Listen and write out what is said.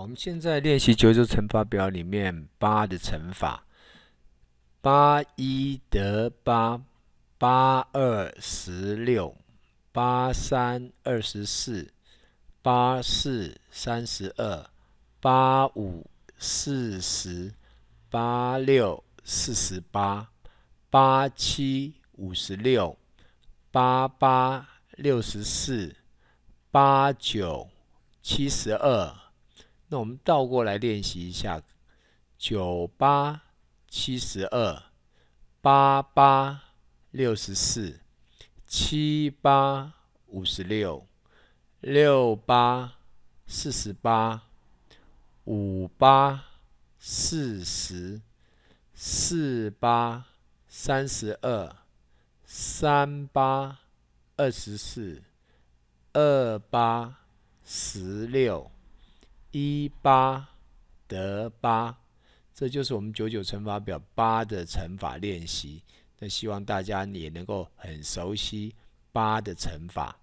我们现在练习九九乘法表里面八的乘法：八一得八，八二十六，八三二十四，八四三十二，八五四十八，六四十八，八七五十六，八八六十四，八九七十二。那我们倒过来练习一下：九八七十二，八八六十四，七八五十六，六八四十八，五八四十，四八三十二，三八二十四，二八十六。一八得八，这就是我们九九乘法表八的乘法练习。那希望大家也能够很熟悉八的乘法。